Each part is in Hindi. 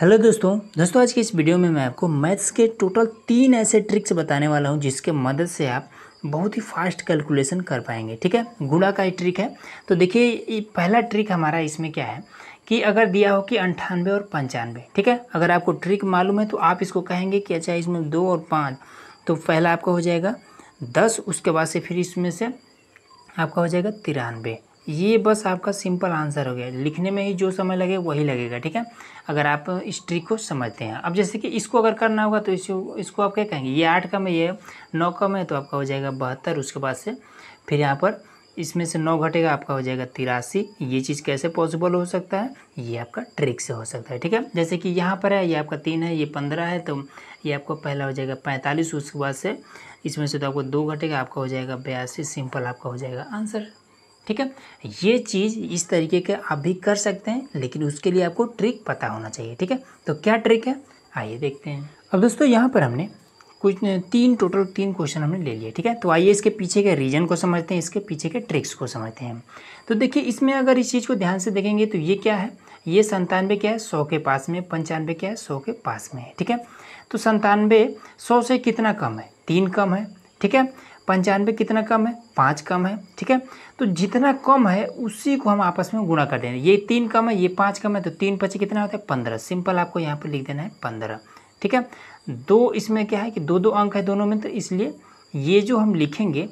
हेलो दोस्तों दोस्तों आज की इस वीडियो में मैं आपको मैथ्स के टोटल तीन ऐसे ट्रिक्स बताने वाला हूं जिसके मदद से आप बहुत ही फास्ट कैलकुलेशन कर पाएंगे ठीक है गुड़ा का ही ट्रिक है तो देखिए पहला ट्रिक हमारा इसमें क्या है कि अगर दिया हो कि अंठानवे और पंचानवे ठीक है अगर आपको ट्रिक मालूम है तो आप इसको कहेंगे कि अच्छा इसमें दो और पाँच तो पहला आपका हो जाएगा दस उसके बाद से फिर इसमें से आपका हो जाएगा तिरानवे ये बस आपका सिंपल आंसर हो गया लिखने में ही जो समय लगे वही लगेगा ठीक है अगर आप इस ट्रिक को समझते हैं अब जैसे कि इसको अगर करना होगा तो इसको इसको आप क्या कहेंगे ये आठ कम है ये नौ कम है तो आपका हो जाएगा बहत्तर उसके बाद से फिर यहाँ पर इसमें से नौ घटेगा आपका हो जाएगा तिरासी ये चीज़ कैसे पॉसिबल हो सकता है ये आपका ट्रिक से हो सकता है ठीक है जैसे कि यहाँ पर है ये आपका तीन है ये पंद्रह है तो ये आपका पहला हो जाएगा पैंतालीस उसके बाद से इसमें से तो आपको दो घटेगा आपका हो जाएगा बयासी सिंपल आपका हो जाएगा आंसर ठीक है ये चीज़ इस तरीके के आप भी कर सकते हैं लेकिन उसके लिए आपको ट्रिक पता होना चाहिए ठीक है तो क्या ट्रिक है आइए देखते हैं अब दोस्तों यहाँ पर हमने कुछ तीन टोटल तीन क्वेश्चन हमने ले लिए ठीक है तो आइए इसके पीछे के रीजन को समझते हैं इसके पीछे के ट्रिक्स को समझते हैं तो देखिए इसमें अगर इस चीज़ को ध्यान से देखेंगे तो ये क्या है ये संतानवे क्या है सौ के पास में पंचानवे क्या है सौ के पास में है ठीक है तो संतानवे सौ से कितना कम है तीन कम है ठीक है पंचानवे कितना कम है पाँच कम है ठीक है तो जितना कम है उसी को हम आपस में गुणा कर देंगे ये तीन कम है ये पाँच कम है तो तीन पच्चीस कितना होता है पंद्रह सिंपल आपको यहाँ पर लिख देना है पंद्रह ठीक है दो इसमें क्या है कि दो दो अंक है दोनों में तो इसलिए ये जो हम लिखेंगे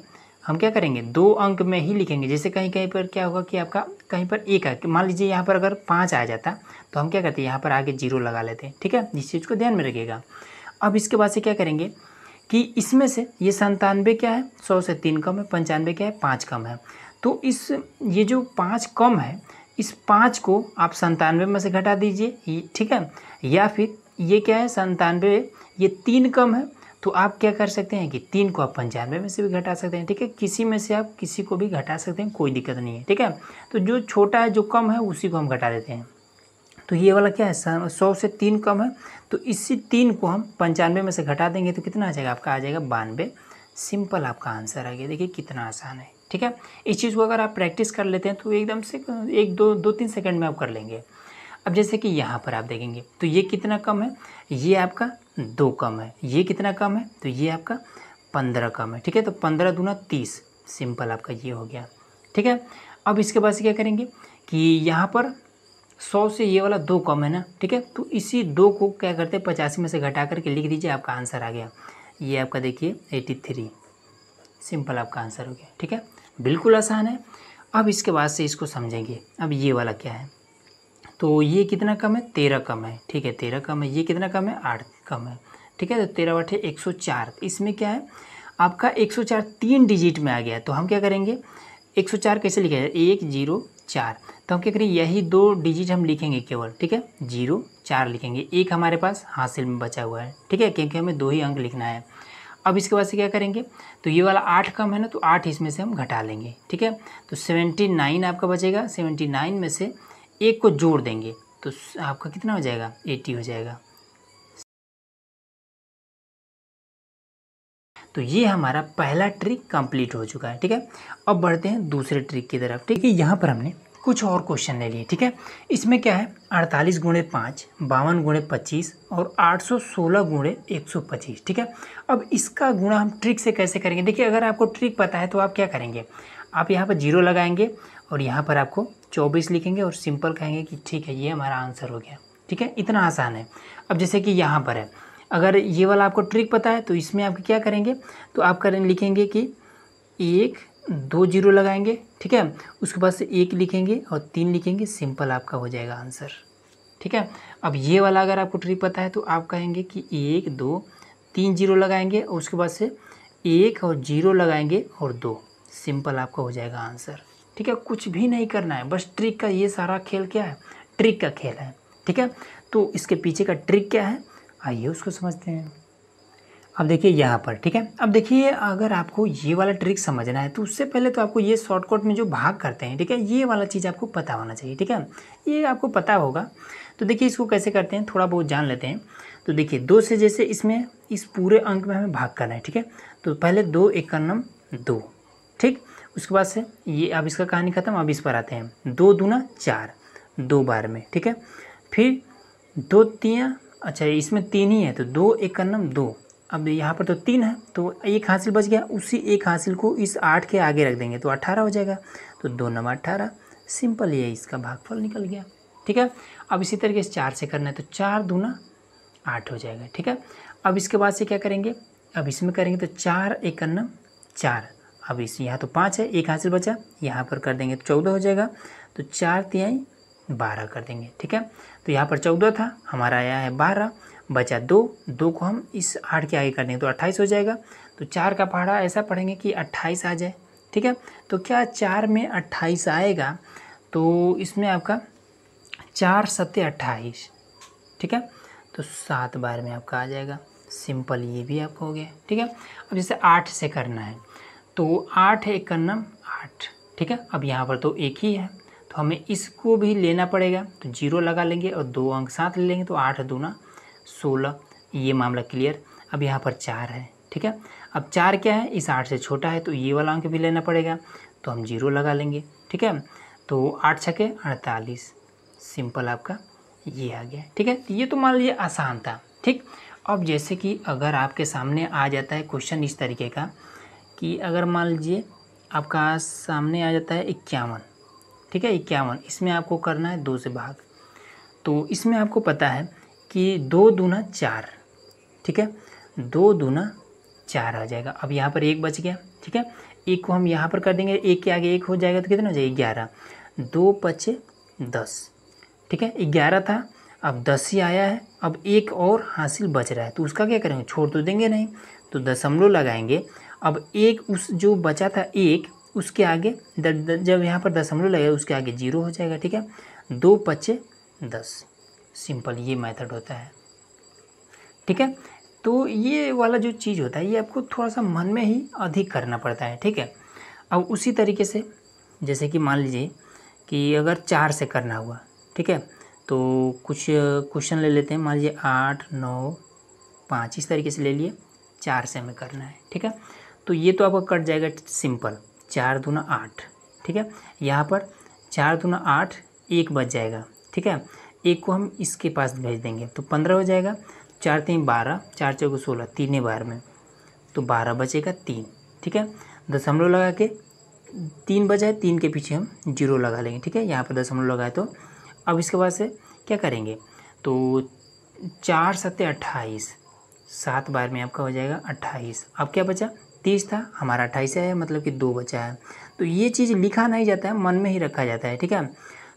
हम क्या करेंगे दो अंक में ही लिखेंगे जैसे कहीं कहीं पर क्या होगा कि आपका कहीं पर एक आ मान लीजिए यहाँ पर अगर पाँच आ जाता तो हम क्या करते हैं यहाँ पर आगे जीरो लगा लेते हैं ठीक है इस चीज़ को ध्यान में रखिएगा अब इसके बाद से क्या करेंगे कि इसमें से ये संतानवे क्या है सौ से तीन कम है पंचानवे क्या है पाँच कम है तो इस ये जो पाँच कम है इस पाँच को आप संतानवे में से घटा दीजिए ठीक है या फिर ये क्या है संतानवे ये तीन कम है तो आप क्या कर सकते हैं कि तीन को आप पंचानवे में से भी घटा सकते हैं ठीक है किसी में से आप किसी को भी घटा सकते हैं कोई दिक्कत नहीं है ठीक है तो जो छोटा है जो कम है उसी को हम घटा देते हैं तो ये वाला क्या है सौ से तीन कम है तो इसी तीन को हम पंचानवे में से घटा देंगे तो कितना आ जाएगा आपका आ जाएगा बानवे सिंपल आपका आंसर आ गया देखिए कितना आसान है ठीक है इस चीज़ को अगर आप प्रैक्टिस कर लेते हैं तो एकदम से एक दो दो तीन सेकंड में आप कर लेंगे अब जैसे कि यहाँ पर आप देखेंगे तो ये कितना कम है ये आपका दो कम है ये कितना कम है तो ये आपका पंद्रह कम है ठीक है तो पंद्रह दूना तीस सिंपल आपका ये हो गया ठीक है अब इसके बाद क्या करेंगे कि यहाँ पर सौ से ये वाला दो कम है ना ठीक है तो इसी दो को क्या करते हैं पचासी में से घटा करके लिख दीजिए आपका आंसर आ गया ये आपका देखिए एटी थ्री सिंपल आपका आंसर हो गया ठीक है बिल्कुल आसान है अब इसके बाद से इसको समझेंगे अब ये वाला क्या है तो ये कितना कम है तेरह कम है ठीक है तेरह कम है ये कितना कम है आठ कम है ठीक है तो तेरह बटे एक सौ चार इसमें क्या है आपका एक सौ चार तीन डिजिट में आ गया तो हम क्या करेंगे एक सौ चार कैसे लिखा जाए एक जीरो चार तो हम क्या करें यही दो डिजिट हम लिखेंगे केवल ठीक है जीरो चार लिखेंगे एक हमारे पास हासिल में बचा हुआ है ठीक है क्योंकि हमें दो ही अंक लिखना है अब इसके बाद से क्या करेंगे तो ये वाला आठ कम है ना तो आठ इसमें से हम घटा लेंगे ठीक है तो सेवेंटी नाइन आपका बचेगा सेवेंटी नाइन में से एक को जोड़ देंगे तो आपका कितना हो जाएगा एटी हो जाएगा तो ये हमारा पहला ट्रिक कंप्लीट हो चुका है ठीक है अब बढ़ते हैं दूसरे ट्रिक की तरफ ठीक है यहाँ पर हमने कुछ और क्वेश्चन ले लिए ठीक है इसमें क्या है अड़तालीस गुणे पाँच बावन गुणे पच्चीस और आठ सौ सोलह गुणे एक सौ पच्चीस ठीक है अब इसका गुणा हम ट्रिक से कैसे करेंगे देखिए अगर आपको ट्रिक पता है तो आप क्या करेंगे आप यहाँ पर जीरो लगाएंगे और यहाँ पर आपको चौबीस लिखेंगे और सिंपल कहेंगे कि ठीक है ये हमारा आंसर हो गया ठीक है इतना आसान है अब जैसे कि यहाँ पर है अगर ये वाला आपको ट्रिक पता है तो इसमें आप क्या करेंगे तो आप करें लिखेंगे कि एक दो जीरो लगाएंगे ठीक है उसके बाद से एक लिखेंगे और तीन लिखेंगे सिंपल आपका हो जाएगा आंसर ठीक है अब ये वाला अगर आपको ट्रिक पता है तो आप कहेंगे कि एक दो तीन जीरो लगाएंगे और उसके बाद से एक और जीरो लगाएंगे और दो सिंपल आपका हो जाएगा आंसर ठीक है कुछ भी नहीं करना है बस ट्रिक का ये सारा खेल क्या है ट्रिक का खेल है ठीक है तो इसके पीछे का ट्रिक क्या है आइए उसको समझते हैं अब देखिए यहाँ पर ठीक है अब देखिए अगर आपको ये वाला ट्रिक समझना है तो उससे पहले तो आपको ये शॉर्टकट में जो भाग करते हैं ठीक है ये वाला चीज़ आपको पता होना चाहिए ठीक है ये आपको पता होगा तो देखिए इसको कैसे करते हैं थोड़ा बहुत जान लेते हैं तो देखिए दो से जैसे इसमें इस पूरे अंक में हमें भाग करना है ठीक है तो पहले दो इक्यानम दो ठीक उसके बाद से ये अब इसका कहानी ख़त्म अब इस पर आते हैं दो दूना चार दो बार में ठीक है फिर दो तीन अच्छा इसमें तीन ही है तो दो एक कन्नम दो अब यहाँ पर तो तीन है तो एक हासिल बच गया उसी एक हासिल को इस आठ के आगे रख देंगे तो अट्ठारह हो जाएगा तो दो नम अट्ठारह सिंपल ये इसका भागफल निकल गया ठीक है अब इसी तरीके से चार से करना है तो चार दूना आठ हो जाएगा ठीक है अब इसके बाद से क्या करेंगे अब इसमें करेंगे तो चार एक चार अब इस यहाँ तो पाँच है एक हासिल बचा यहाँ पर कर देंगे तो चौदह हो जाएगा तो चार तिहाई बारह कर देंगे ठीक है तो यहाँ पर चौदह था हमारा आया है बारह बचा दो दो को हम इस आठ के आगे कर देंगे तो अट्ठाईस हो जाएगा तो चार का पहाड़ा ऐसा पढ़ेंगे कि अट्ठाईस आ जाए ठीक है तो क्या चार में अट्ठाईस आएगा तो इसमें आपका चार सत्य अट्ठाईस ठीक है तो सात बार में आपका आ जाएगा सिंपल ये भी आपका हो गया ठीक है अब जैसे आठ से करना है तो आठ एक करना आठ ठीक है अब यहाँ पर तो एक ही है तो हमें इसको भी लेना पड़ेगा तो जीरो लगा लेंगे और दो अंक साथ ले लेंगे तो आठ दूना सोलह ये मामला क्लियर अब यहाँ पर चार है ठीक है अब चार क्या है इस आठ से छोटा है तो ये वाला अंक भी लेना पड़ेगा तो हम जीरो लगा लेंगे ठीक है तो आठ छके अड़तालीस सिंपल आपका ये आ गया ठीक है तो ये तो मान लीजिए आसान था ठीक अब जैसे कि अगर आपके सामने आ जाता है क्वेश्चन इस तरीके का कि अगर मान लीजिए आपका सामने आ जाता है इक्यावन ठीक है इक्यावन इसमें आपको करना है दो से भाग तो इसमें आपको पता है कि दो दूना चार ठीक है दो दूना चार आ जाएगा अब यहाँ पर एक बच गया ठीक है एक को हम यहाँ पर कर देंगे एक के आगे एक हो जाएगा तो कितना हो जाएगा ग्यारह दो पचे दस ठीक है ग्यारह था अब दस ही आया है अब एक और हासिल बच रहा है तो उसका क्या करेंगे छोड़ तो देंगे नहीं तो दशमलव लगाएंगे अब एक उस जो बचा था एक उसके आगे द, द, जब यहाँ पर दशमलव लगेगा उसके आगे जीरो हो जाएगा ठीक है दो पच्चे दस सिंपल ये मेथड होता है ठीक है तो ये वाला जो चीज़ होता है ये आपको थोड़ा सा मन में ही अधिक करना पड़ता है ठीक है अब उसी तरीके से जैसे कि मान लीजिए कि अगर चार से करना हुआ ठीक है तो कुछ क्वेश्चन ले लेते हैं मान लीजिए आठ नौ पाँच इस तरीके से ले लिए चार से हमें करना है ठीक है तो ये तो आपका कट जाएगा सिंपल चार दूना आठ ठीक है यहाँ पर चार दूना आठ एक बच जाएगा ठीक है एक को हम इसके पास भेज देंगे तो पंद्रह हो जाएगा चार तीन बारह चार चौक सोलह तीन ही बार में तो बारह बचेगा तीन ठीक है दशमलव लगा के तीन बजाए तीन के पीछे हम जीरो लगा लेंगे ठीक है यहाँ पर दशमलव लगाए तो अब इसके बाद से क्या करेंगे तो चार सत्य अट्ठाईस सात बार में आपका हो जाएगा अट्ठाईस अब क्या बचा तीस था हमारा अट्ठाईस है मतलब कि दो बचा है तो ये चीज़ लिखा नहीं जाता है मन में ही रखा जाता है ठीक है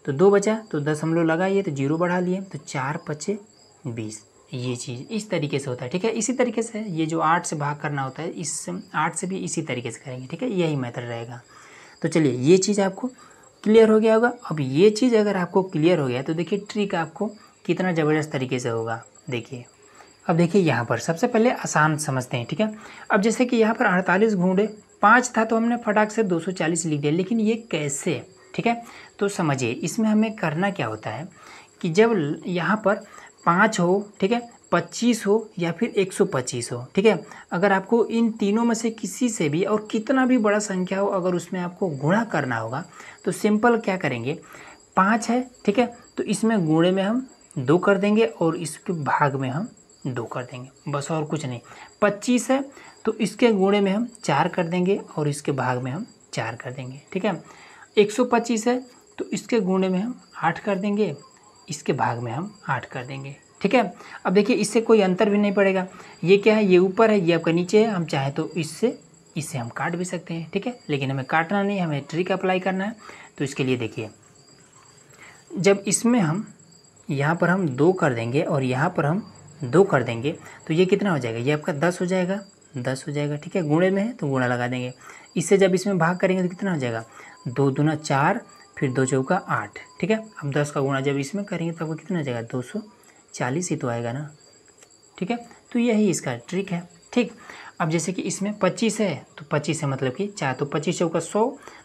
तो दो बचा तो दस हम लोग लगाइए तो जीरो बढ़ा लिए तो चार पचे बीस ये चीज़ इस तरीके से होता है ठीक है इसी तरीके से ये जो आठ से भाग करना होता है इस आठ से भी इसी तरीके से करेंगे ठीक है यही मेथड रहेगा तो चलिए ये चीज़ आपको क्लियर हो गया होगा अब ये चीज़ अगर आपको क्लियर हो गया तो देखिए ट्रिक आपको कितना ज़बरदस्त तरीके से होगा देखिए अब देखिए यहाँ पर सबसे पहले आसान समझते हैं ठीक है अब जैसे कि यहाँ पर अड़तालीस घूंढे पाँच था तो हमने फटाक से 240 लिख दिया लेकिन ये कैसे ठीक है तो समझिए इसमें हमें करना क्या होता है कि जब यहाँ पर पाँच हो ठीक है पच्चीस हो या फिर एक सौ पच्चीस हो ठीक है अगर आपको इन तीनों में से किसी से भी और कितना भी बड़ा संख्या हो अगर उसमें आपको गुणा करना होगा तो सिंपल क्या करेंगे पाँच है ठीक है तो इसमें गुणे में हम दो कर देंगे और इसके भाग में हम दो कर देंगे बस और कुछ नहीं पच्चीस है तो इसके गुणे में हम चार कर देंगे और इसके भाग में हम चार कर देंगे ठीक है एक सौ पच्चीस है तो इसके गुणे में हम आठ कर देंगे इसके भाग में हम आठ कर देंगे ठीक है अब देखिए इससे कोई अंतर भी नहीं पड़ेगा ये क्या है ये ऊपर है ये आपका नीचे है हम चाहे तो इससे इससे हम काट भी सकते हैं ठीक है लेकिन हमें काटना नहीं हमें ट्रिक अप्लाई करना है तो इसके लिए देखिए जब इसमें हम यहाँ पर हम दो कर देंगे और यहाँ पर हम दो कर देंगे तो ये कितना हो जाएगा ये आपका दस हो जाएगा दस हो जाएगा ठीक है गुणे में है तो गुणा लगा देंगे इससे जब इसमें भाग करेंगे तो कितना हो जाएगा दो दूना चार फिर दो चौका आठ ठीक है अब दस का गुणा जब इसमें करेंगे तो आपको कितना हो जाएगा दो सौ चालीस ही तो आएगा ना ठीक है तो यही इसका ट्रिक है ठीक अब जैसे कि इसमें पच्चीस है तो पच्चीस है मतलब कि चार तो पच्चीस चौका सौ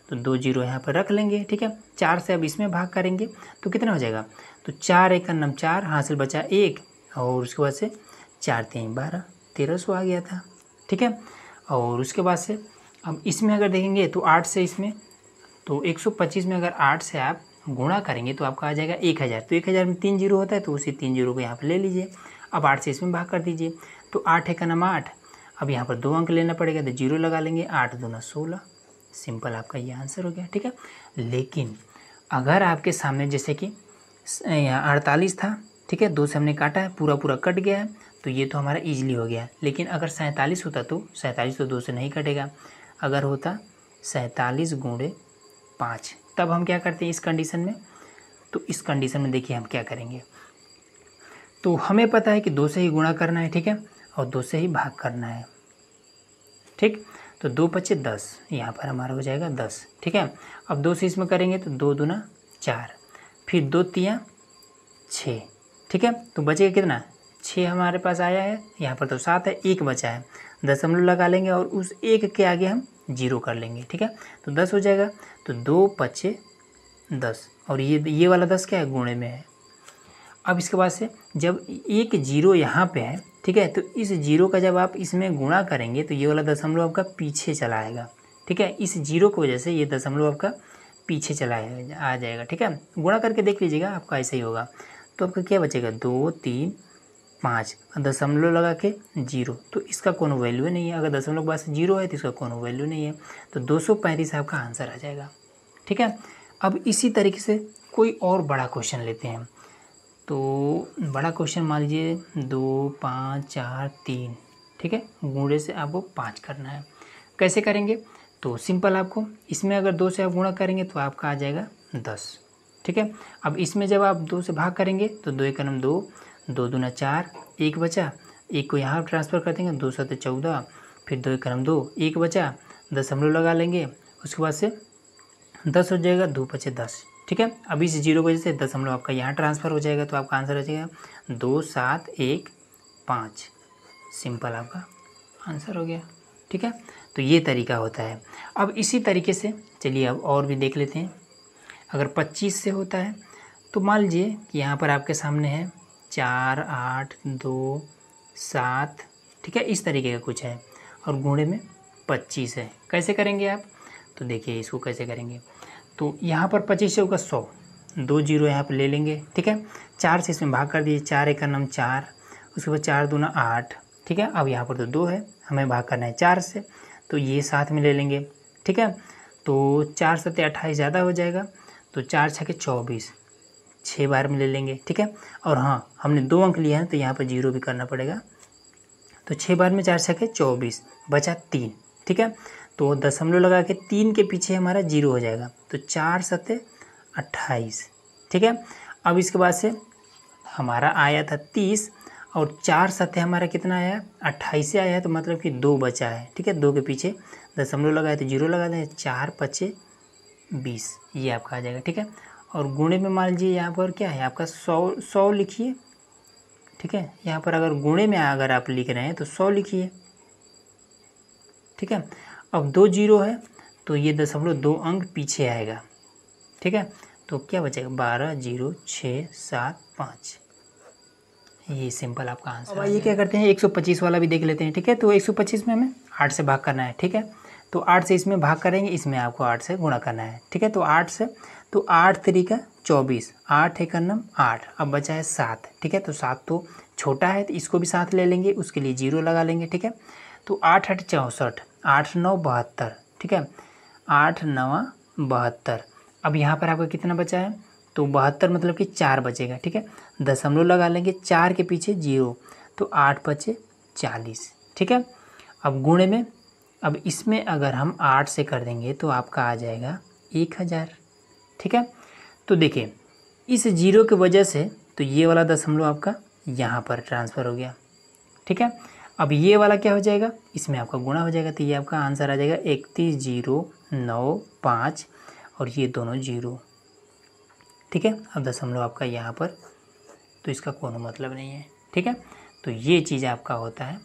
तो दो जीरो यहाँ पर रख लेंगे ठीक है चार से अब इसमें भाग करेंगे तो कितना हो जाएगा तो चार एक नम चार हासिल बचा एक और उसके बाद से चार तीन बारह तेरह सौ आ गया था ठीक है और उसके बाद से अब इसमें अगर देखेंगे तो आठ से इसमें तो एक सौ पच्चीस में अगर आठ से आप गुणा करेंगे तो आपका आ जाएगा एक हज़ार तो एक हज़ार में तीन जीरो होता है तो उसी तीन जीरो को यहाँ पर ले लीजिए अब आठ से इसमें भाग कर दीजिए तो आठ एक नम आठ अब यहाँ पर दो अंक लेना पड़ेगा तो जीरो लगा लेंगे आठ दो न सोलह सिंपल आपका ये आंसर हो गया ठीक है लेकिन अगर आपके सामने जैसे कि यहाँ अड़तालीस था ठीक है दो से हमने काटा है पूरा पूरा कट गया है तो ये तो हमारा ईजिली हो गया लेकिन अगर सैंतालीस होता तो सैंतालीस तो दो से नहीं कटेगा अगर होता सैंतालीस गुणे पाँच तब हम क्या करते हैं इस कंडीशन में तो इस कंडीशन में देखिए हम क्या करेंगे तो हमें पता है कि दो से ही गुणा करना है ठीक है और दो से ही भाग करना है ठीक तो दो पच्चे दस यहाँ पर हमारा हो जाएगा दस ठीक है अब दो से इसमें करेंगे तो दो दुना चार फिर दो तिया छः ठीक है तो बचेगा कितना छः हमारे पास आया है यहाँ पर तो सात है एक बचा है दशमलव लगा लेंगे और उस एक के आगे हम जीरो कर लेंगे ठीक है तो दस हो जाएगा तो दो पच्चे दस और ये ये वाला दस क्या है गुणे में है अब इसके बाद से जब एक जीरो यहाँ पे है ठीक है तो इस जीरो का जब आप इसमें गुणा करेंगे तो ये वाला दशमलव आपका पीछे चला आएगा ठीक है इस जीरो की वजह से ये दशमलव आपका पीछे चला आ जाएगा ठीक है गुणा करके देख लीजिएगा आपका ऐसा ही होगा तो आपका क्या बचेगा दो तीन पाँच दशमलव लगा के जीरो तो इसका कोनो वैल्यू नहीं है अगर दशमलव के बाद से जीरो है तो इसका कोनो वैल्यू नहीं है तो दो सौ पैंतीस आपका आंसर आ जाएगा ठीक है अब इसी तरीके से कोई और बड़ा क्वेश्चन लेते हैं तो बड़ा क्वेश्चन मान लीजिए दो पाँच चार तीन ठीक है गुणे से आपको पाँच करना है कैसे करेंगे तो सिंपल आपको इसमें अगर दो से आप गुणा करेंगे तो आपका आ जाएगा दस ठीक है अब इसमें जब आप दो से भाग करेंगे तो दो एक नम दो दो दूना चार एक बचा एक को यहाँ ट्रांसफ़र कर देंगे दो सत चौदह फिर दो एक नम दो एक बचा दस हम लोग लगा लेंगे उसके बाद से दस हो जाएगा दो पचे दस ठीक है अब इस जीरो बजे वजह से दस हम लोग आपका यहाँ ट्रांसफ़र हो जाएगा तो आपका आंसर हो जाएगा दो सात एक पाँच सिंपल आपका आंसर हो गया ठीक है तो ये तरीका होता है अब इसी तरीके से चलिए अब और भी देख लेते हैं अगर पच्चीस से होता है तो मान लीजिए कि यहाँ पर आपके सामने है चार आठ दो सात ठीक है इस तरीके का कुछ है और गुणे में पच्चीस है कैसे करेंगे आप तो देखिए इसको कैसे करेंगे तो यहाँ पर पच्चीस से होगा सौ दो जीरो यहाँ पर ले लेंगे ठीक है चार से इसमें भाग कर दीजिए चार एक नम चार उसके बाद चार दूना आठ ठीक है अब यहाँ पर तो दो है हमें भाग करना है चार से तो ये साथ में ले लेंगे ठीक है तो चार सत्य अट्ठाईस ज़्यादा हो जाएगा तो चार छः के चौबीस छः बार में ले लेंगे ठीक है और हाँ हमने दो अंक लिया है तो यहाँ पर जीरो भी करना पड़ेगा तो छः बार में चार के चौबीस बचा तीन ठीक है तो दशमलव लगा के तीन के पीछे हमारा जीरो हो जाएगा तो चार सत्य अट्ठाईस ठीक है अब इसके बाद से हमारा आया था तीस और चार सत्य हमारा कितना आया अट्ठाईस से आया है तो मतलब कि दो बचा है ठीक है दो के पीछे दशमलव लगाए तो जीरो लगा दें चार पच्चीस बीस ये आपका आ जाएगा ठीक है और गुणे में मान लीजिए यहाँ पर क्या है आपका सौ सौ लिखिए ठीक है यहाँ पर अगर गुणे में अगर आप लिख रहे हैं तो सौ लिखिए ठीक है अब दो जीरो है तो ये दशमलव दो अंक पीछे आएगा ठीक है तो क्या बचेगा बारह जीरो छः सात पाँच ये सिंपल आपका आंसर अब ये क्या करते हैं एक सौ पच्चीस वाला भी देख लेते हैं ठीक है तो एक सौ पच्चीस में हमें आठ से भाग करना है ठीक है तो आठ से इसमें भाग करेंगे इसमें आपको आठ से गुणा करना है ठीक है तो आठ से तो आठ तरीका चौबीस आठ एक नम आठ अब बचा है सात ठीक है तो सात तो छोटा है तो इसको भी साथ ले लेंगे उसके लिए जीरो लगा लेंगे ठीक है तो आठ आठ चौंसठ आठ नौ बहत्तर ठीक है आठ नवा बहत्तर अब यहाँ पर आपका कितना बचा है तो बहत्तर मतलब कि चार बचेगा ठीक है दशमलव लगा लेंगे चार के पीछे जीरो तो आठ बचे चालीस ठीक है अब गुणे में अब इसमें अगर हम आठ से कर देंगे तो आपका आ जाएगा एक हज़ार ठीक है तो देखिए इस जीरो की वजह से तो ये वाला दशमलव आपका यहाँ पर ट्रांसफ़र हो गया ठीक है अब ये वाला क्या हो जाएगा इसमें आपका गुणा हो जाएगा तो ये आपका आंसर आ जाएगा इकतीस जीरो नौ पाँच और ये दोनों जीरो ठीक है अब दशमलव आपका यहाँ पर तो इसका कोई मतलब नहीं है ठीक है तो ये चीज़ आपका होता है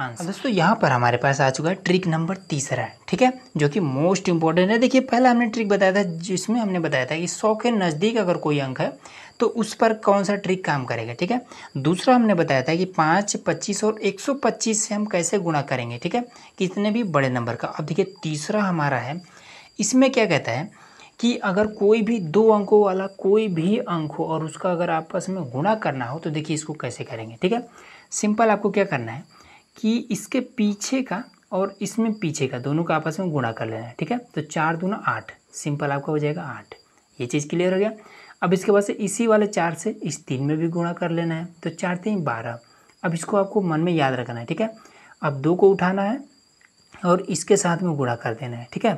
आंसर दोस्तों तो यहाँ पर हमारे पास आ चुका है ट्रिक नंबर तीसरा है ठीक है जो कि मोस्ट इंपॉर्टेंट है देखिए पहला हमने ट्रिक बताया था जिसमें हमने बताया था कि सौ के नज़दीक अगर कोई अंक है तो उस पर कौन सा ट्रिक काम करेगा ठीक है दूसरा हमने बताया था कि पाँच पच्चीस और एक सौ पच्चीस से हम कैसे गुणा करेंगे ठीक है कितने भी बड़े नंबर का अब देखिए तीसरा हमारा है इसमें क्या कहता है कि अगर कोई भी दो अंकों वाला कोई भी अंक हो और उसका अगर आपस में गुणा करना हो तो देखिए इसको कैसे करेंगे ठीक है सिंपल आपको क्या करना है कि इसके पीछे का और इसमें पीछे का दोनों का आपस में गुणा कर लेना है ठीक है तो चार दोनों आठ सिंपल आपका हो जाएगा आठ ये चीज़ क्लियर हो गया अब इसके बाद से इसी वाले चार से इस तीन में भी गुणा कर लेना है तो चार तीन बारह अब इसको आपको मन में याद रखना है ठीक है अब दो को उठाना है और इसके साथ में गुणा कर देना है ठीक है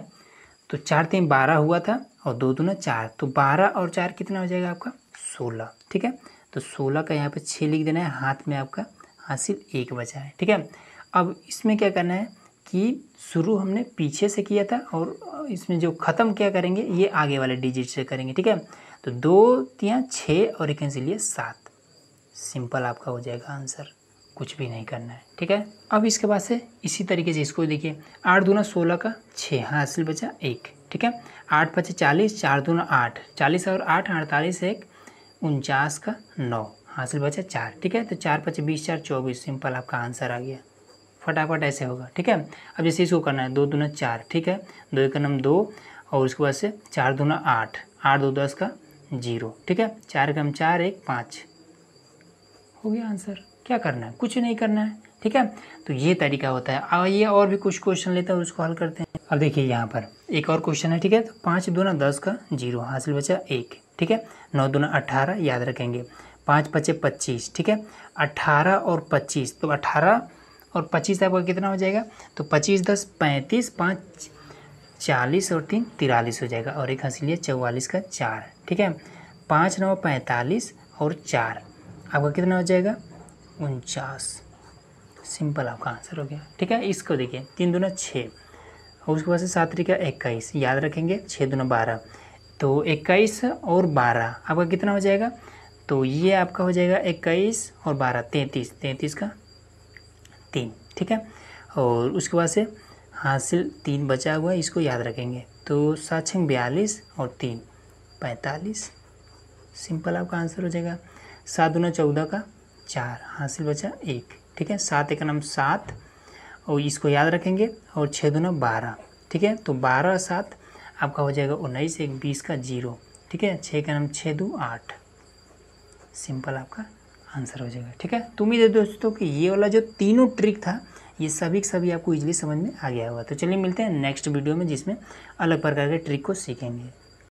तो चार तीन बारह हुआ था और दो ना चार तो बारह और चार कितना हो जाएगा आपका सोलह ठीक है तो सोलह का यहाँ पे छः लिख देना है हाथ में आपका हासिल एक बचा है ठीक है अब इसमें क्या करना है कि शुरू हमने पीछे से किया था और इसमें जो ख़त्म क्या करेंगे ये आगे वाले डिजिट से करेंगे ठीक है तो दो तिया छः और एक लिए सात सिंपल आपका हो जाएगा आंसर कुछ भी नहीं करना है ठीक है अब इसके बाद से इसी तरीके से इसको देखिए आठ दूना सोलह का छः हाँ हासिल बचा एक ठीक है आठ पचे चालीस चार दूना आठ चालीस और आठ अड़तालीस एक उनचास का नौ हासिल बचा अच्छा चार ठीक है तो चार पच्चीस बीस चार चौबीस सिंपल आपका आंसर आ गया फटाफट ऐसे होगा ठीक है अब जैसे इसको करना है दो दूना चार ठीक है दो एक नम दो और उसके बाद से चार दूना आठ आठ दो दस का जीरो ठीक है चार कम चार एक पाँच हो गया आंसर क्या करना है कुछ नहीं करना है ठीक है तो ये तरीका होता है आइए और भी कुछ क्वेश्चन लेते हैं उसको हल करते हैं अब देखिए यहाँ पर एक और क्वेश्चन है ठीक है तो पाँच दूना दस का जीरो हासिल बचा एक ठीक है नौ दूना अट्ठारह याद रखेंगे पाँच पचे पच्चीस ठीक है अट्ठारह और पच्चीस तो अट्ठारह और पच्चीस आपका कितना हो जाएगा तो पच्चीस दस पैंतीस पाँच चालीस और तीन तिरालीस हो जाएगा और एक हंसी लिया चौवालीस का चार ठीक है पाँच नौ पैंतालीस और चार आपका कितना हो जाएगा उनचास सिंपल आपका आंसर हो गया ठीक है इसको देखिए तीन दोनों छः और उसके बाद से सात तरीका इक्कीस याद रखेंगे छः दोनों बारह तो इक्कीस और बारह आपका कितना हो जाएगा तो ये आपका हो जाएगा इक्कीस और बारह तैंतीस तैंतीस का तीन ठीक है और उसके बाद से हासिल तीन बचा हुआ है इसको याद रखेंगे तो सात छः बयालीस और तीन पैंतालीस सिंपल आपका आंसर हो जाएगा सात दुना चौदह का चार हासिल बचा एक ठीक है सात एक नाम सात और इसको याद रखेंगे और छः दुना बारह ठीक है तो बारह सात आपका हो जाएगा उन्नीस एक बीस का जीरो ठीक है छः का नाम छः दो आठ सिंपल आपका आंसर हो जाएगा ठीक है तुम ही दे दोस्तों कि ये वाला जो तीनों ट्रिक था ये सभी सभी आपको इजीली समझ में आ गया होगा तो चलिए मिलते हैं नेक्स्ट वीडियो में जिसमें अलग प्रकार के ट्रिक को सीखेंगे